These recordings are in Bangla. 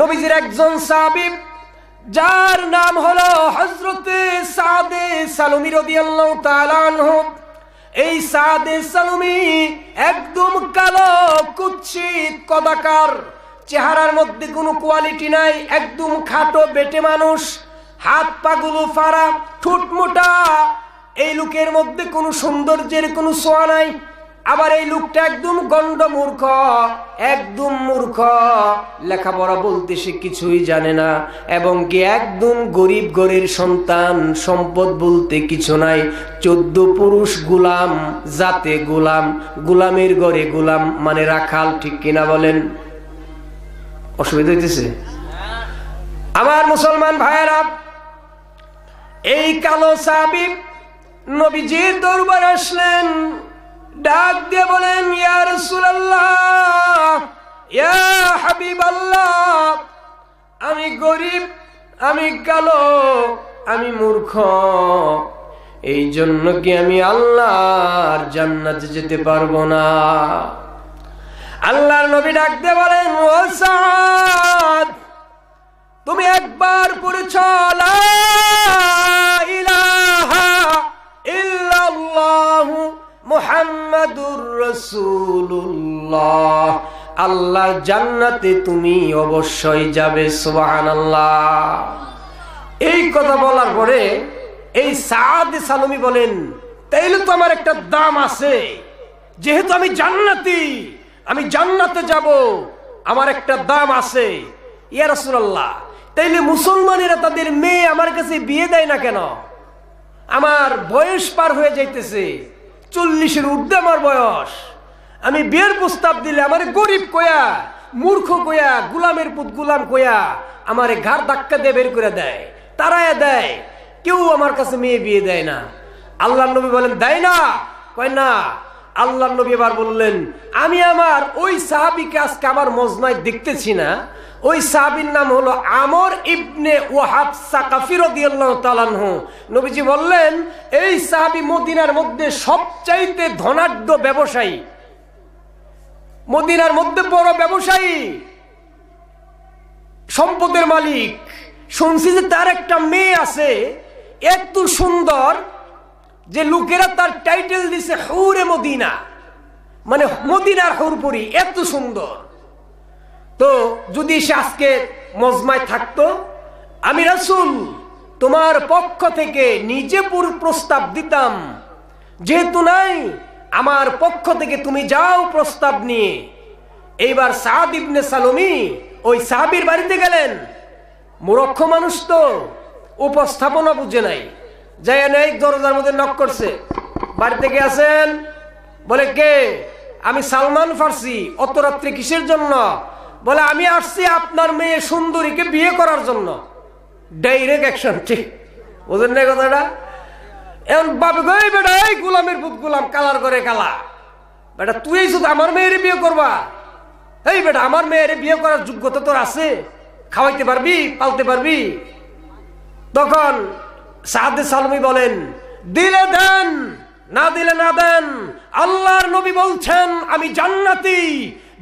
নবীজির একজন সাবিব যার নাম হলো হজরতে সাদে সালুমি রদিয়াল্লাহ তালানহ এই সাদে সালুমি একদম কালো কুচ্ছিত কদাকার চেহারার মধ্যে কোনো কোয়ালিটি নাই একদম খাটো বেটে মানুষ হাত পাগুলো ফারা ঠুট মোটা এই লোকের মধ্যে কোনো সৌন্দর্যের কোনো সোয়া নাই আবার এই লোকটা একদম গন্ড মূর্খ একদম মূর্খ লেখাপড়া বলতে সে কিছুই জানে না এবং কি একদম গরিব গরের সন্তান সম্পদ বলতে কিছু নাই চোদ্দ পুরুষ গুলাম জাতে গুলাম গুলামের গড়ে গুলাম মানে রাখাল ঠিক কিনা বলেন অসুবিধা হইতেছে আমার মুসলমান ভাইয়েরা এই কালো সাবিব নবীজির দরবার আসলেন ডাক দিয়ে বলেন ইয়ার সুলাল্লাহ ইয়া হাবিব আল্লাহ আমি গরিব আমি কালো আমি মূর্খ এই জন্য কি আমি আল্লাহর জান্নাতে যেতে পারবো না আল্লাহর নবী ডাকতে বলেন ও সাদ আল্লাহ আল্লাহ জান্নাতে তুমি অবশ্যই যাবে সুবাহান আল্লাহ এই কথা বলার পরে এই সাদ সালমি বলেন তাইলে তো আমার একটা দাম আছে যেহেতু আমি জান্নাতি আমি জান্নাতে যাব আমার একটা দাম আছে ইয়ারসুল্লাহ তাইলে মুসলমানেরা তাদের মেয়ে আমার কাছে বিয়ে দেয় না কেন আমার বয়স পার হয়ে যাইতেছে চল্লিশের ঊর্ধ্বে আমার বয়স আমি বিয়ের প্রস্তাব দিলে আমার গরিব কয়া মূর্খ কয়া গুলামের পুত গুলাম কয়া আমার ঘাড় ধাক্কা দিয়ে বের করে দেয় তারায় দেয় কেউ আমার কাছে মেয়ে বিয়ে দেয় না আল্লাহ নবী বলেন দেয় না কয় না আল্লাহ নবী এবার বললেন আমি আমার ওই সাহাবিকে আজকে আমার মজনায় দেখতেছি না ওই সাহাবির নাম হলো আমর ইবনে ওয়াহাব সাকাফির তালানহ নবীজি বললেন এই সাহাবি মদিনার মধ্যে সবচাইতে ধনাঢ্য ব্যবসায়ী মদিনার মধ্যে বড় ব্যবসায়ী সম্পদের মালিক শুনছি যে তার একটা মেয়ে আছে এত সুন্দর যে লোকেরা তার টাইটেল দিছে হৌরে মদিনা মানে মদিনার হৌরপুরি এত সুন্দর তো যদি সে আজকে মজমায় থাকতো আমি রাসুল তোমার পক্ষ থেকে নিজে প্রস্তাব দিতাম যেহেতু নাই আমার পক্ষ থেকে তুমি যাও প্রস্তাব নিয়ে এইবার সাদ ইবনে সালমি ওই সাহাবির বাড়িতে গেলেন মুরক্ষ মানুষ তো উপস্থাপনা বুঝে নাই যাই এক দরজার মধ্যে নক করছে বাড়িতে কে আসেন বলে কে আমি সালমান ফার্সি অত রাত্রি কিসের জন্য বলে আমি আসছি আপনার মেয়ে সুন্দরীকে বিয়ে করার জন্য ডাইরেক্ট অ্যাকশন ঠিক বুঝলেন না কথাটা বেটা এই কালার করে কালা বেটা তুই শুধু আমার মেয়ের বিয়ে করবা বেটা আমার মেয়ের বিয়ে করার যোগ্যতা তোর আছে খাওয়াইতে পারবি পালতে পারবি তখন সালমি বলেন দিলে দেন না দিলে না দেন আল্লাহর নবী বলছেন আমি জান্নাতি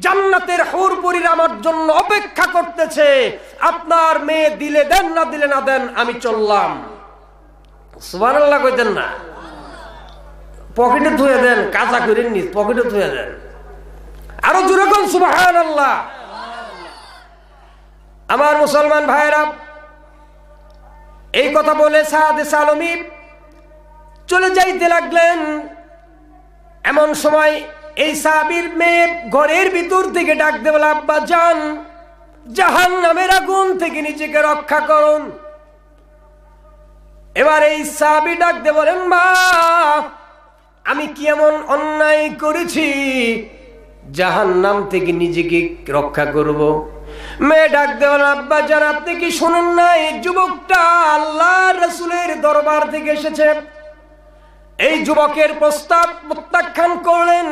জান্নাতের হৌরপুরীর আমার জন্য অপেক্ষা করতেছে আপনার মেয়ে দিলে দেন না দিলে না দেন আমি চললাম কইতেন না পকেটে ধুয়ে দেন কাঁচা করে নি পকেটে ধুয়ে দেন আরো যেরকম সুবাহান আল্লাহ আমার মুসলমান ভাইরা এই কথা বলে সাদ চলে যাইতে লাগলেন এমন সময় এই সাবির মেয়ে ঘরের ভিতর থেকে ডাক দেবল আব্বা যান জাহান নামের আগুন থেকে নিজেকে রক্ষা করুন এবার এই সাবি ডাকতে বলেন বা আমি কি এমন অন্যায় করেছি জাহান নাম থেকে নিজেকে রক্ষা করব। মেয়ে ডাক দেওয়াল আব্বা যান আপনি কি না এই যুবকটা আল্লাহ রসুলের দরবার থেকে এসেছে এই যুবকের প্রস্তাব প্রত্যাখ্যান করলেন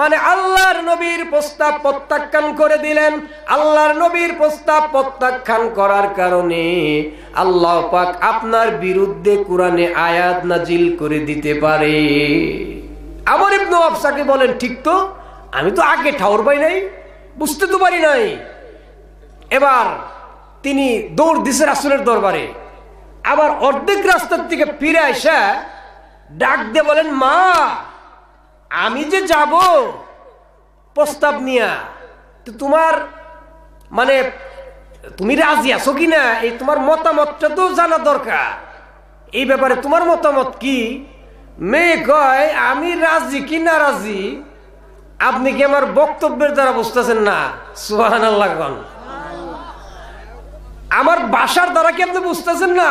মানে আল্লাহর নবীর প্রস্তাব প্রত্যাখ্যান করে দিলেন আল্লাহর নবীর প্রস্তাব প্রত্যাখ্যান করার কারণে আল্লাহ পাক আপনার বিরুদ্ধে কোরআনে আয়াত নাজিল করে দিতে পারে আবার ইবনু আফসাকে বলেন ঠিক তো আমি তো আগে ঠাউর পাই নাই বুঝতে তো পারি নাই এবার তিনি দৌড় দিছে রাসুলের দরবারে আবার অর্ধেক রাস্তার থেকে ফিরে আসা ডাক দিয়ে বলেন মা আমি যে যাব প্রস্তাব নিয়া তো তোমার মানে তুমি রাজি আছো কি না এই তোমার মতামতটা তো জানা দরকার এই ব্যাপারে তোমার মতামত কি মেয়ে কয় আমি রাজি কি না রাজি আপনি কি আমার বক্তব্যের দ্বারা বুঝতেছেন না সুহান আমার বাসার দ্বারা কি আপনি বুঝতেছেন না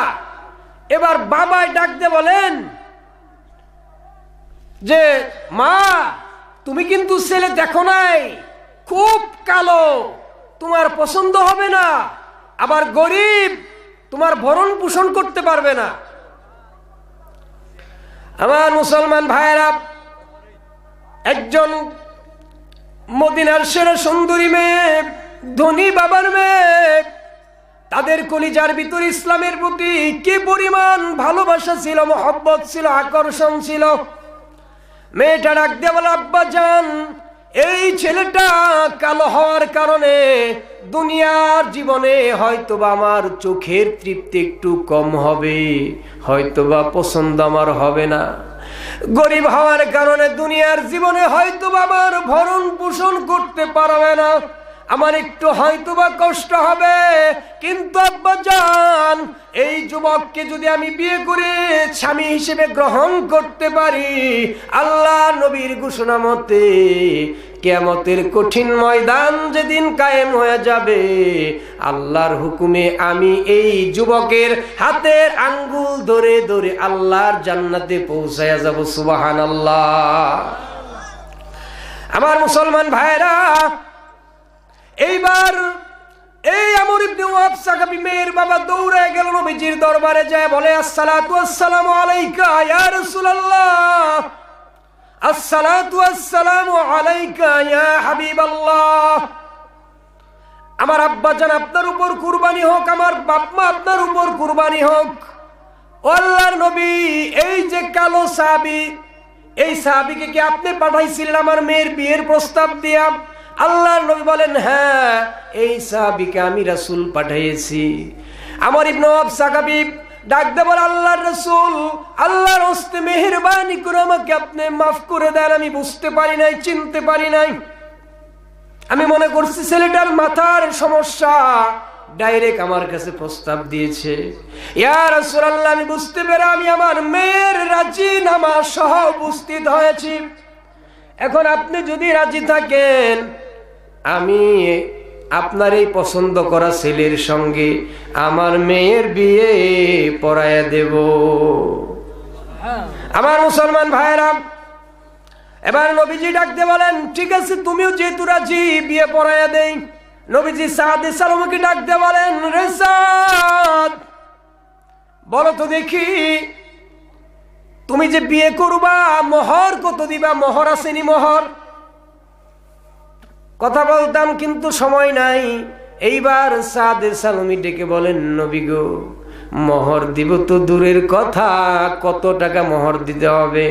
এবার বাবায় ডাকতে বলেন যে মা তুমি কিন্তু ছেলে দেখো নাই খুব কালো তোমার পছন্দ হবে না আবার গরিব তোমার ভরণ পোষণ করতে পারবে না আমার মুসলমান ভাইয়েরা একজন মদিনার সেরা সুন্দরী মেয়ে ধনী বাবার মেয়ে তাদের কলিজার ভিতর ইসলামের প্রতি কি পরিমাণ ভালোবাসা ছিল মহব্বত ছিল আকর্ষণ ছিল মেয়েটা ডাক দিয়ে বলে আব্বা যান এই ছেলেটা কালো হওয়ার কারণে দুনিয়ার জীবনে হয়তো বা আমার চোখের তৃপ্তি একটু কম হবে বা পছন্দ আমার হবে না গরিব হওয়ার কারণে দুনিয়ার জীবনে হয়তো বা আমার ভরণ পোষণ করতে পারবে না আমার একটু হয়তো বা কষ্ট হবে কিন্তু আব্বাজান এই যুবককে যদি আমি বিয়ে করে স্বামী হিসেবে গ্রহণ করতে পারি আল্লাহ নবীর ঘোষণা মতে কেমতের কঠিন ময়দান যেদিন কায়েম হয়ে যাবে আল্লাহর হুকুমে আমি এই যুবকের হাতের আঙ্গুল ধরে ধরে আল্লাহর জান্নাতে পৌঁছায় যাব সুবাহান আল্লাহ আমার মুসলমান ভাইরা আমার আব্বা জান আপনার উপর কুরবানি হোক আমার বাপমা আপনার উপর কুরবানি হোক নবী এই যে কালো সাহাবী এই সাহাবীকে কি আপনি পাঠাইছিলেন আমার মেয়ের বিয়ের প্রস্তাব দিয়া আল্লাহ নবী বলেন হ্যাঁ এই সাহাবিকে আমি রাসুল পাঠিয়েছি আমার ইবনু সাকাবিব ডাক দেবার আল্লাহর রসুল আল্লাহর হস্তে মেহরবানি করে আমাকে আপনি মাফ করে দেন আমি বুঝতে পারি নাই চিনতে পারি নাই আমি মনে করছি ছেলেটার মাথার সমস্যা ডাইরেক্ট আমার কাছে প্রস্তাব দিয়েছে ইয়ার আল্লাহ আমি বুঝতে পেরে আমি আমার মেয়ের রাজি নামা সহ উপস্থিত হয়েছি এখন আপনি যদি রাজি থাকেন আমি আপনার এই পছন্দ করা ছেলের সঙ্গে আমার মেয়ের বিয়ে পড়ায় দেব আমার মুসলমান ভাইরাম এবার নবীজি ডাকতে বলেন ঠিক আছে তুমিও যেহেতু রাজি বিয়ে পড়ায় দেই নবীজি সাদে সালমুখী ডাকতে বলেন রে বলো তো দেখি তুমি যে বিয়ে করবা মোহর কত দিবা মোহর আসেনি মোহর কথা বলতাম কিন্তু সময় নাই এইবার সাদে সালমি ডেকে বলেন নবী গো মোহর দিব তো দূরের কথা কত টাকা মোহর দিতে হবে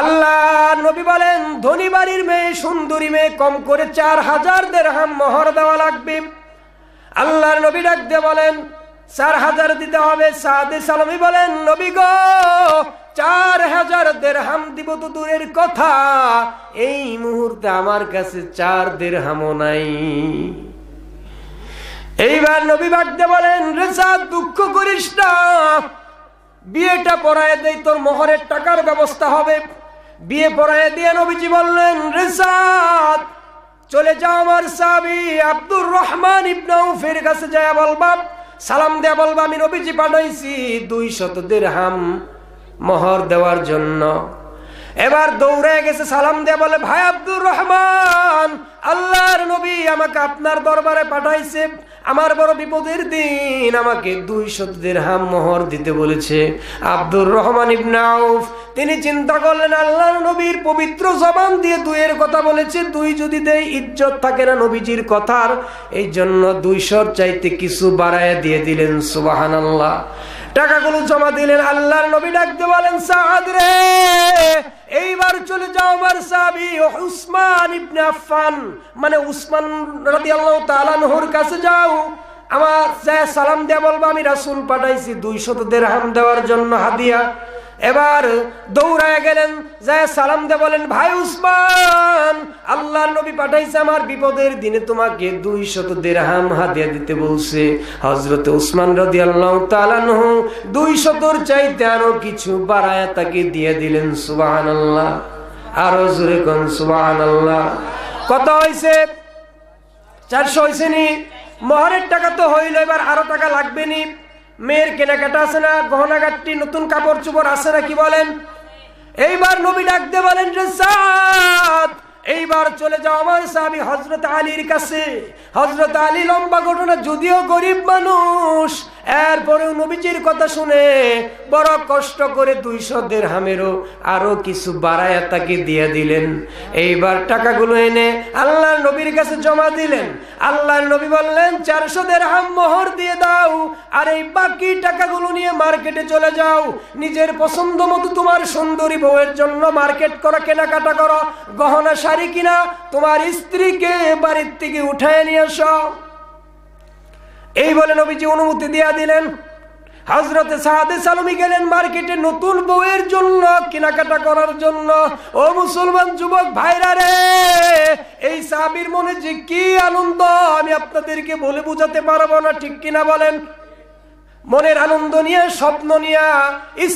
আল্লাহ নবী বলেন ধনী বাড়ির মেয়ে সুন্দরী মেয়ে কম করে চার হাজার দেড়হাম মোহর দেওয়া লাগবে আল্লাহর নবী ডাক দিয়ে বলেন চার হাজার দিতে হবে সাদে সালমি বলেন নবী গো চার হাজার দেড়হাম দিব তো দূরের কথা এই মুহূর্তে আমার কাছে চার দেড়হামও নাই এইবার নবী বাগদে বলেন রেজা দুঃখ করিস না বিয়েটা পড়ায় দেই তোর মোহরের টাকার ব্যবস্থা হবে বিয়ে পড়ায় দিয়ে নবীজি বললেন রেজাদ চলে যাও আমার সাবি আব্দুর রহমান ফের কাছে যায় বলবাম সালাম দেয়া বলবা আমি নবীজি পাঠাইছি দুই শত দেড়হাম মোহর দেওয়ার জন্য এবার দৌড়ে গেছে সালাম দিয়ে বলে ভাই আব্দুর রহমান আল্লাহর নবী আমাকে আপনার দরবারে পাঠাইছে আমার বড় বিপদের দিন আমাকে দুই শতদের হাম মোহর দিতে বলেছে আব্দুর রহমান ইবনাউফ তিনি চিন্তা করলেন আল্লাহর নবীর পবিত্র জবান দিয়ে দুইয়ের কথা বলেছে দুই যদি দেয় ইজ্জত থাকে না নবীজির কথার এই জন্য দুইশোর চাইতে কিছু বাড়ায় দিয়ে দিলেন সুবাহান আল্লাহ টাকাগুলো জমা দিলেন আল্লাহর নবী ডাকতে বলেন সাহাদ রে এইবার চলে যাও আমার সাহাবি উসমান ইবনে আফফান মানে উসমান রাদিয়াল্লাহু তাআলা নহর কাছে যাও আমার যা সালাম দেয়া বলবো আমি রাসূল পাঠাইছি 200 দেরহাম দেওয়ার জন্য হাদিয়া এবার দৌড়ায় গেলেন যায় সালাম দে বলেন ভাই উসমান আল্লাহ নবী পাঠাইছে আমার বিপদের দিনে তোমাকে দুই শত দেড়হাম হাতিয়া দিতে বলছে হজরত উসমান রদি আল্লাহ তালান দুই শতর চাইতে আরো কিছু বাড়ায় তাকে দিয়ে দিলেন সুবাহ আল্লাহ আরো জোরে কন সুবাহ আল্লাহ কত হয়েছে চারশো হয়েছে নি মহারের টাকা তো হইল এবার আরো টাকা লাগবে নি মেয়ের কেনাকাটা আছে না গহনাঘাটটি নতুন কাপড় চুপড় আছে না কি বলেন এইবার নবী ডাকতে বলেন রে এইবার চলে যাও আমার স্বামী হজরত আলীর কাছে হজরত আলী লম্বা ঘটনা যদিও গরিব মানুষ এরপরেও নবীজির কথা শুনে বড় কষ্ট করে দুইশো হামেরও আরো কিছু বাড়ায় তাকে দিয়ে দিলেন এইবার টাকাগুলো এনে আল্লাহ নবীর কাছে জমা দিলেন আল্লাহ নবী বললেন চারশো হাম মোহর দিয়ে দাও আর এই বাকি টাকাগুলো নিয়ে মার্কেটে চলে যাও নিজের পছন্দ মতো তোমার সুন্দরী বউয়ের জন্য মার্কেট করো কেনাকাটা করো গহনা শাড়ি কিনা তোমার স্ত্রীকে বাড়ির থেকে উঠায় নিয়ে আসো এই বলে নবীজি অনুমতি দিয়া দিলেন হাজরতে সাহাদে সালমি গেলেন মার্কেটে নতুন বউয়ের জন্য কেনাকাটা করার জন্য ও মুসলমান যুবক ভাইরা রে এই সাহাবির মনে যে কি আনন্দ আমি আপনাদেরকে বলে বোঝাতে পারবো না ঠিক কিনা বলেন মনের আনন্দ নিয়ে স্বপ্ন নিয়ে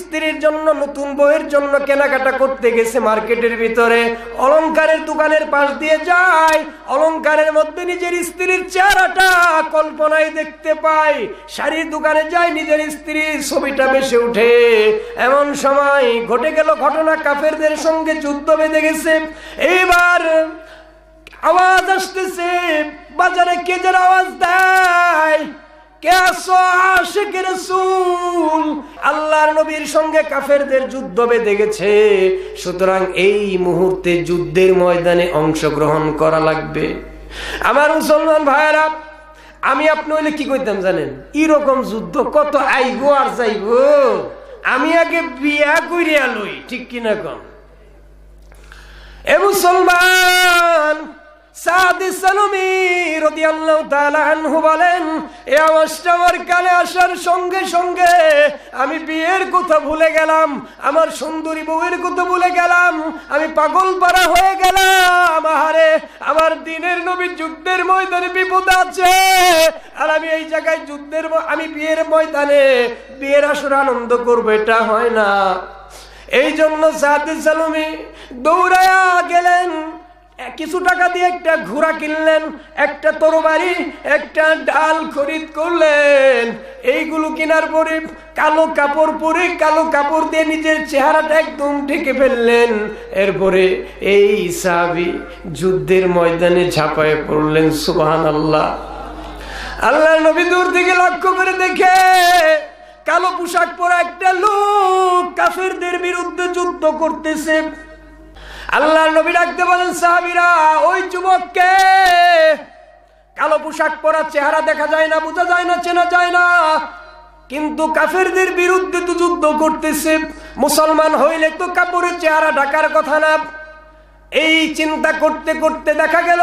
স্ত্রীর জন্য নতুন বইয়ের জন্য কেনাকাটা করতে গেছে মার্কেটের ভিতরে অলংকারের দোকানের পাশ দিয়ে যায় অলংকারের মধ্যে নিজের স্ত্রীর চেহারাটা কল্পনায় দেখতে পায় শাড়ির দোকানে যায় নিজের স্ত্রীর ছবিটা বেশি উঠে এমন সময় ঘটে গেল ঘটনা কাফেরদের সঙ্গে যুদ্ধ বেঁধে গেছে এইবার আওয়াজ আসতেছে বাজারে কেজের আওয়াজ দেয় এই মুহূর্তে যুদ্ধের ময়দানে অংশগ্রহণ করা লাগবে আমার মুসলমান আমি আপনি হইলে কি করতাম জানেন এরকম যুদ্ধ কত আইবো আর যাইবো আমি আগে বিয়া করিয়া লই ঠিক কিনা কম এ মুসলমান বলেন এ আসার সঙ্গে সঙ্গে আমি বিয়ের কথা ভুলে গেলাম আমার সুন্দরী বউয়ের কথা ভুলে গেলাম আমি পাগল পাড়া হয়ে গেলাম আহারে আমার দিনের নবী যুদ্ধের ময়দানে বিপদ আছে আর আমি এই জায়গায় যুদ্ধের আমি বিয়ের ময়দানে বিয়ের আসর আনন্দ করবো এটা হয় না এই জন্য সাদি সালমি দৌড়ায়া গেলেন কিছু টাকা দিয়ে একটা ঘোড়া কিনলেন একটা তরবারি একটা ডাল খরিদ করলেন এইগুলো কেনার পরে কালো কাপড় পরে কালো কাপড় দিয়ে নিজের চেহারাটা একদম ঢেকে ফেললেন এরপরে এই সাবি যুদ্ধের ময়দানে ঝাঁপায় পড়লেন সুবাহান আল্লাহ আল্লাহ নবী দূর থেকে লক্ষ্য করে দেখে কালো পোশাক পরা একটা লোক কাফেরদের বিরুদ্ধে যুদ্ধ করতেছে আল্লাহ নবী ডাকতে বলেন সাহাবিরা ওই যুবককে কালো পোশাক পরা চেহারা দেখা যায় না বোঝা যায় না চেনা যায় না কিন্তু কাফেরদের বিরুদ্ধে তো যুদ্ধ করতেছে মুসলমান হইলে তো কাপড়ের চেহারা ঢাকার কথা না এই চিন্তা করতে করতে দেখা গেল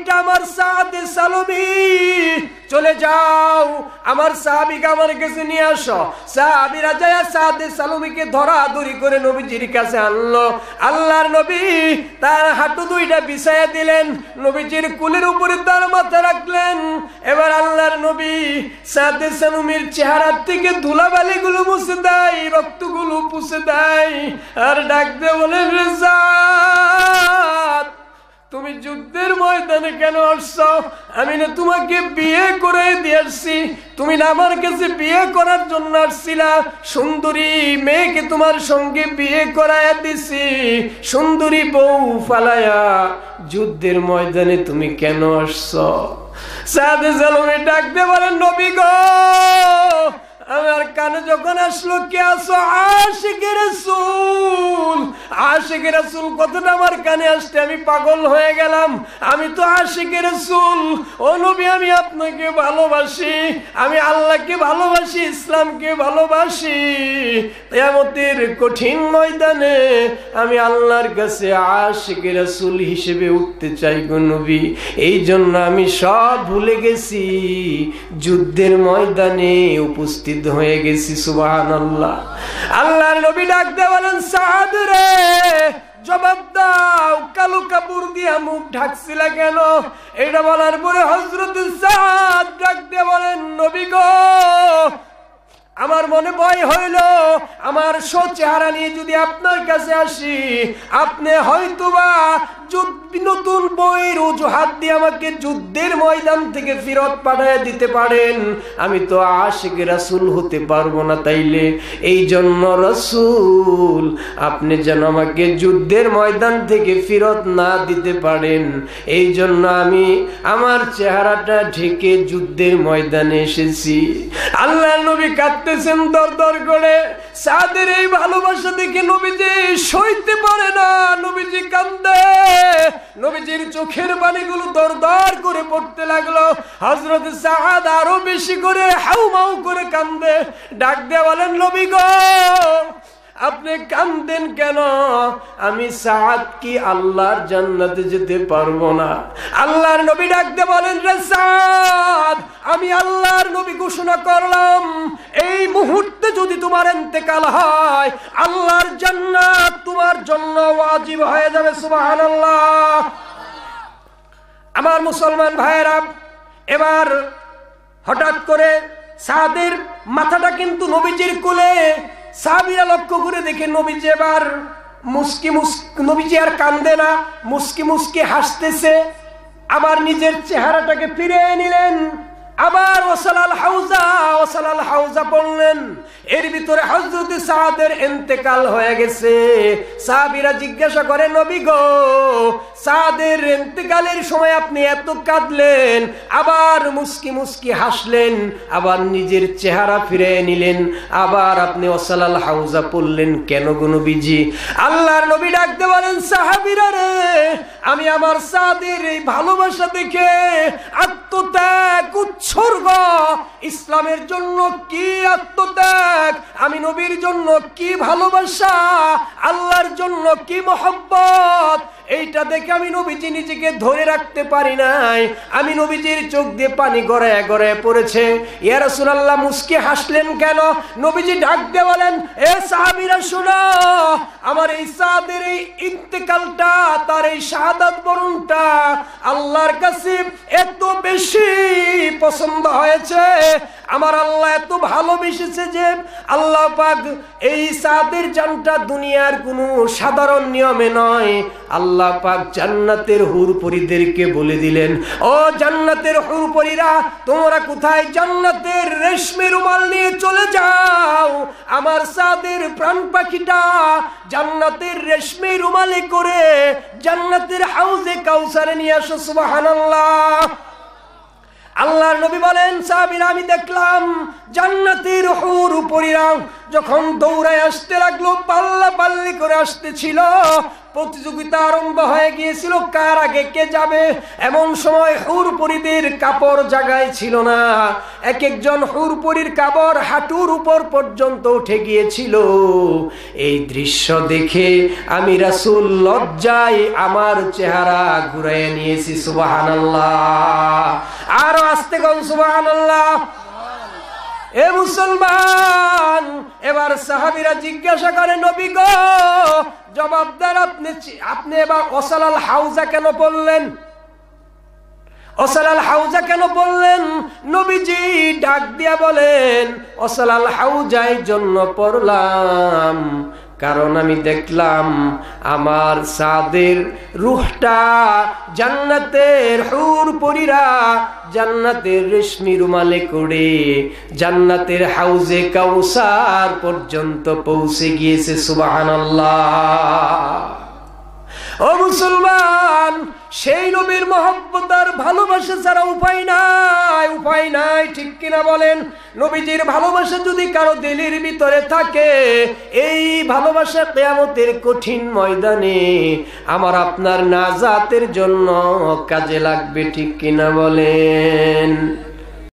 এটা আমার সাদে সালমি চলে যাও আমার সাহাবিকে আমার কাছে নিয়ে আসো সাহাবিরা যায় সাদে সালমিকে ধরাধরি করে নবীজির কাছে আনলো আল্লাহর নবী তার হাঁটু দুইটা বিছাইয়া দিলেন নবীজির কুলের উপরে তার মাথা রাখলেন এবার আল্লাহর নবী সাদে সালমির চেহারার থেকে ধুলাবালিগুলো মুছে দেয় রক্তগুলো পুষে দেয় আর ডাকতে বলে রেজা তুমি যুদ্ধের ময়দানে কেন আসছ আমি না তোমাকে বিয়ে করে দিয়েছি তুমি না আমার কাছে বিয়ে করার জন্য আসছিলা সুন্দরী মেয়েকে তোমার সঙ্গে বিয়ে করায় দিছি সুন্দরী বউ ফালায়া যুদ্ধের ময়দানে তুমি কেন আসছ সাদে জালমে ডাকতে পারেন নবী গো আমার কানে যখন আসলো কে আসো আশিকের রসুল আশিকের রসুল কতটা আমার কানে আসতে আমি পাগল হয়ে গেলাম আমি তো আশিকের রসুল অনুবি আমি আপনাকে ভালোবাসি আমি আল্লাহকে ভালোবাসি ইসলামকে ভালোবাসি তেয়ামতির কঠিন ময়দানে আমি আল্লাহর কাছে আশিকের রসুল হিসেবে উঠতে চাই গো এই জন্য আমি সব ভুলে গেছি যুদ্ধের ময়দানে উপস্থিত নিষিদ্ধ হয়ে গেছি সুবাহ আল্লাহ আল্লাহ নবী ডাক দেওয়ালেন সাহাদুরে জবাব দাও কালো দিয়া মুখ কেন এটা বলার পরে হজরত সাদ বলেন নবী গো আমার মনে ভয় হইল আমার চেহারা নিয়ে যদি আপনার কাছে আসি আপনি হয়তোবা নতুন বইয়ের অজুহাত দিয়ে আমাকে যুদ্ধের ময়দান থেকে ফিরত পাঠায় দিতে পারেন আমি তো আশিক রাসুল হতে পারবো না তাইলে এই জন্য রসুল আপনি যেন আমাকে যুদ্ধের ময়দান থেকে ফিরত না দিতে পারেন এই জন্য আমি আমার চেহারাটা ঢেকে যুদ্ধের ময়দানে এসেছি আল্লাহ নবী কাঁদতেছেন দর দর করে সাদের এই ভালোবাসা দেখে নবীজি সইতে পারে না নবীজি কান্দে নবীজির চোখের পানিগুলো দরদর করে পড়তে লাগলো হজরত সাহাদ আরো বেশি করে হাউমাউ করে কান্দে ডাক দেওয়ালেন নবী গো আপনি কান্দেন কেন আমি সাদ কি আল্লাহর জান্নাতে যেতে পারবো না আল্লাহর নবী ডাকতে বলেন রে সাদ আমি আল্লাহর নবী ঘোষণা করলাম এই মুহূর্তে যদি তোমার এতেকাল হয় আল্লাহর জান্নাত তোমার জন্য ওয়াজিব হয়ে যাবে সুবহানাল্লাহ আমার মুসলমান ভাইয়েরা এবার হঠাৎ করে সাদের মাথাটা কিন্তু নবীজির কোলে সাহাবিরা লক্ষ্য করে দেখে নবীজি এবার মুস্কি নবীজি আর কান্দে না মুস্কি মুস্কি হাসতেছে আবার নিজের চেহারাটাকে ফিরে নিলেন আবার ওসালাল হাউজা ওসালাল হাউজা বললেন এর ভিতরে হজরত সাদের এতেকাল হয়ে গেছে সাহাবিরা জিজ্ঞাসা করে নবী গো সাদের এতেকালের সময় আপনি এত কাঁদলেন আবার মুস্কি মুস্কি হাসলেন আবার নিজের চেহারা ফিরে নিলেন আবার আপনি ওসালাল হাউজা পড়লেন কেন গো নবীজি আল্লাহর নবী ডাকতে পারেন সাহাবিরা রে আমি আমার সাদের এই ভালোবাসা দেখে আত্ম ইসলামের জন্য কি আত্মত্যাগ আমি নবীর জন্য কি ভালোবাসা আল্লাহর জন্য কি মহব্বত এইটা দেখে আমি নবীজি নিজেকে ধরে রাখতে পারি নাই আমি নবীজির চোখ দিয়ে পানি গড়ায় গড়ায় পড়েছে ইয়ারসুল্লাহ মুসকে হাসলেন কেন নবীজি ডাক দিয়ে বলেন এ সাহাবিরা শোনো আমার এই সাদের এই ইন্তেকালটা তার এই শাহাদাত বরণটা আল্লাহর কাছে এত বেশি পছন্দ হয়েছে আমার আল্লাহ এত ভালোবেসেছে যে আল্লাহ পাক এই সাদের জানটা দুনিয়ার কোনো সাধারণ নিয়মে নয় আল্লাহ পাক জান্নাতের হুরপরিদেরকে বলে দিলেন ও জান্নাতের হুরপরিরা তোমরা কোথায় জান্নাতের রেশমি রুমাল নিয়ে চলে যাও আমার সাদের প্রাণ পাখিটা জান্নাতের রেশমি রুমালে করে জান্নাতের হাউজে কাউসারে নিয়ে আসো সুবাহ আল্লাহর নবী বলেন সাবির আমি দেখলাম জান্নাতের হুর উপরিরাম যখন দৌড়ায় আসতে লাগলো পাল্লা পাল্লি করে আসতেছিল প্রতিযোগিতা আরম্ভ হয়ে গিয়েছিল কার আগে কে যাবে এমন সময় হুরপুরীদের কাপড় জাগায় ছিল না এক একজন হুরপুরীর কাপড় হাঁটুর উপর পর্যন্ত উঠে গিয়েছিল এই দৃশ্য দেখে আমি রাসুল লজ্জায় আমার চেহারা ঘুরাইয়া নিয়েছি সুবাহ আরো আসতে গন সুবাহ এ মুসলমান এবার সাহাবিরা জিজ্ঞাসা করে নবী গো জবাবদার আপনি আপনি এবার অসালাল হাউজা কেন বললেন অসালাল হাউজা কেন বললেন নবীজি ডাক দিয়া বলেন অসালাল হাউজাই জন্য পড়লাম কারণ আমি দেখলাম আমার সাদের রুহটা জান্নাতের হুর পরীরা জান্নাতের রেশমি রুমালে করে জান্নাতের হাউজে কাউসার পর্যন্ত পৌঁছে গিয়েছে সুবাহান আল্লাহ মুসলমান সেই নবীর মহব্বত আর ভালোবাসা ছাড়া উপায় নাই উপায় নাই ঠিক কিনা বলেন নবীজির ভালোবাসা যদি কারো দিলির ভিতরে থাকে এই ভালোবাসা কেয়ামতের কঠিন ময়দানে আমার আপনার নাজাতের জন্য কাজে লাগবে ঠিক কিনা বলেন